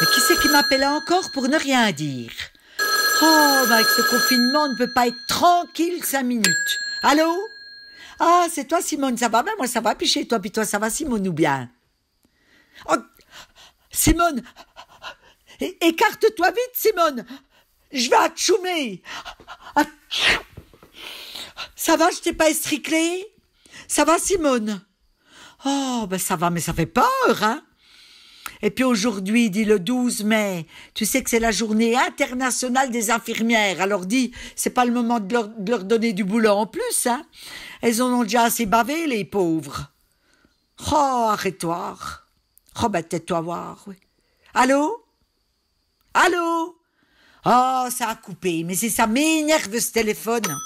Mais qui c'est qui m'appelle encore pour ne rien dire Oh, ben avec ce confinement, on ne peut pas être tranquille cinq minutes. Allô Ah, c'est toi Simone, ça va Ben moi ça va, puis chez toi, puis toi ça va Simone ou bien Oh, Simone Écarte-toi vite, Simone Je vais achoumer Ça va, je t'ai pas estriclé Ça va, Simone Oh, ben ça va, mais ça fait peur, hein et puis aujourd'hui, dit le 12 mai, tu sais que c'est la journée internationale des infirmières. Alors dis, c'est pas le moment de leur, donner du boulot en plus, hein. Elles en ont déjà assez bavé, les pauvres. Oh, arrête-toi. Oh, ben, tais-toi voir, oui. Allô? Allô? Oh, ça a coupé, mais c'est ça m'énerve ce téléphone.